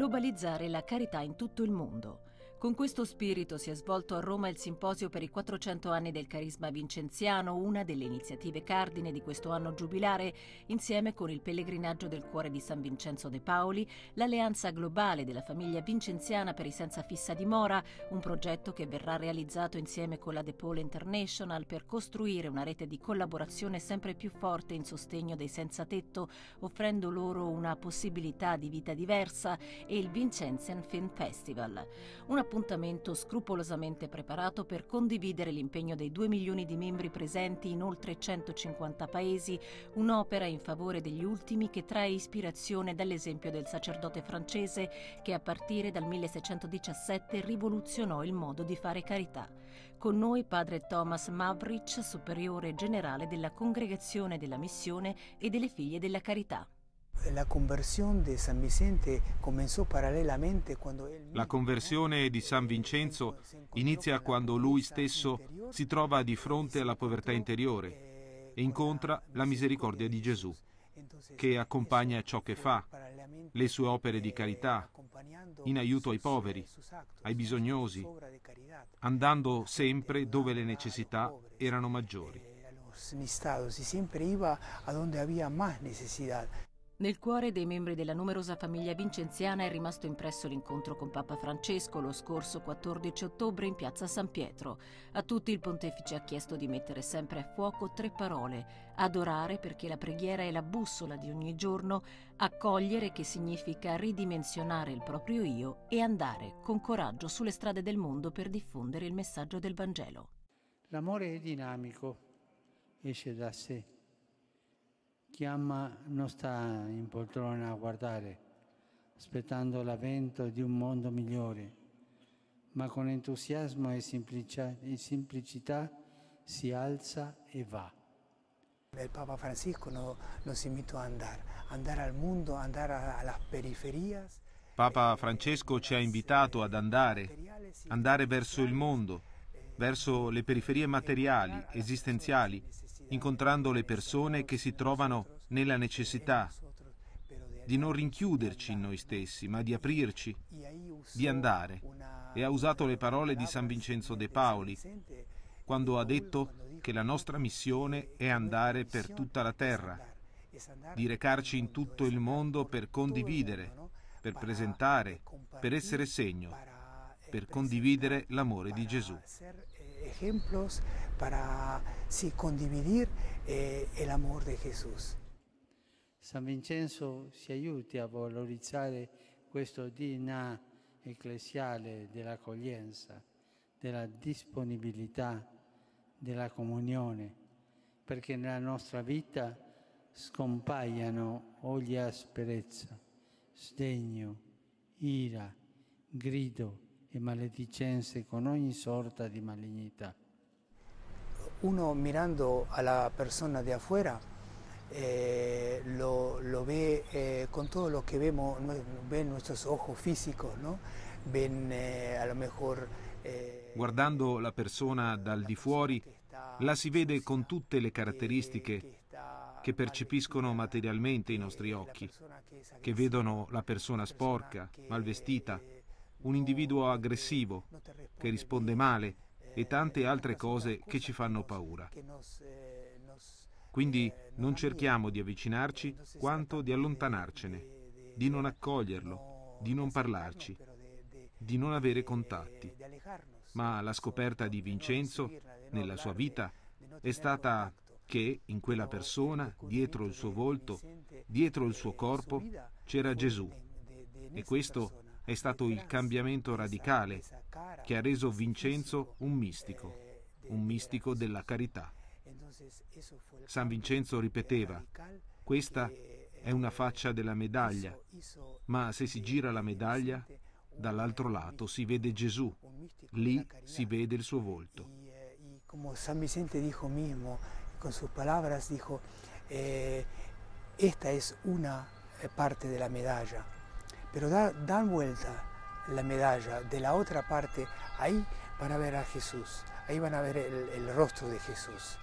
globalizzare la carità in tutto il mondo con questo spirito si è svolto a Roma il simposio per i 400 anni del carisma vincenziano, una delle iniziative cardine di questo anno giubilare, insieme con il pellegrinaggio del cuore di San Vincenzo de Paoli, l'alleanza globale della famiglia vincenziana per i senza fissa dimora, un progetto che verrà realizzato insieme con la De Paul International per costruire una rete di collaborazione sempre più forte in sostegno dei senza tetto, offrendo loro una possibilità di vita diversa e il Vincenzian Film Festival. Una appuntamento scrupolosamente preparato per condividere l'impegno dei 2 milioni di membri presenti in oltre 150 paesi, un'opera in favore degli ultimi che trae ispirazione dall'esempio del sacerdote francese che a partire dal 1617 rivoluzionò il modo di fare carità. Con noi padre Thomas Mavrich, superiore generale della Congregazione della Missione e delle Figlie della Carità. La conversione di San Vincenzo inizia quando lui stesso si trova di fronte alla povertà interiore e incontra la misericordia di Gesù, che accompagna ciò che fa, le sue opere di carità, in aiuto ai poveri, ai bisognosi, andando sempre dove le necessità erano maggiori. sempre iba a dove aveva più necessità. Nel cuore dei membri della numerosa famiglia vincenziana è rimasto impresso l'incontro con Papa Francesco lo scorso 14 ottobre in piazza San Pietro. A tutti il pontefice ha chiesto di mettere sempre a fuoco tre parole: adorare perché la preghiera è la bussola di ogni giorno, accogliere che significa ridimensionare il proprio io e andare con coraggio sulle strade del mondo per diffondere il messaggio del Vangelo. L'amore è dinamico, esce da sé chi ama non sta in poltrona a guardare, aspettando l'avvento di un mondo migliore, ma con entusiasmo e semplicità si alza e va. Il Papa Francisco no, nos invita a andare, andare al mondo, andare a, a Papa Francesco ci ha invitato ad andare, andare verso il mondo, verso le periferie materiali, esistenziali, incontrando le persone che si trovano nella necessità di non rinchiuderci in noi stessi, ma di aprirci, di andare. E ha usato le parole di San Vincenzo De Paoli quando ha detto che la nostra missione è andare per tutta la terra, di recarci in tutto il mondo per condividere, per presentare, per essere segno, per condividere l'amore di Gesù ejemplos, para sí, condividir eh, el amor de Jesús. San Vincenzo si aiuti a valorizzare questo DNA ecclesiale dell'accoglienza, della disponibilità, della comunione, perché nella nostra vita scompaiano ogni asperezza, sdegno, ira, grido, e maledicenze con ogni sorta di malignità. Uno mirando alla persona di afuera eh, lo, lo, ve eh, con tutto lo que vemos, ven nostri occhi fisici, ¿no? ven eh, a lo mejor... Eh, Guardando la persona dal di fuori, la si vede con tutte le caratteristiche che percepiscono materialmente i eh, nostri occhi, che vedono la persona sporca, malvestita, eh, un individuo aggressivo che risponde male eh, e tante eh, altre cose che ci fanno paura. Eh, Quindi non cerchiamo di avvicinarci quanto di allontanarcene, di non accoglierlo, di non parlarci, di non avere contatti. Ma la scoperta di Vincenzo nella sua vita è stata che in quella persona, dietro il suo volto, dietro il suo corpo, c'era Gesù. E questo è stato il cambiamento radicale che ha reso Vincenzo un mistico, un mistico della carità. San Vincenzo ripeteva, questa è una faccia della medaglia, ma se si gira la medaglia, dall'altro lato si vede Gesù, lì si vede il suo volto. Come San Vicente dijo mismo, con sue parole, dijo, eh, è una parte della medaglia. pero dan vuelta la medalla de la otra parte, ahí van a ver a Jesús, ahí van a ver el rostro de Jesús.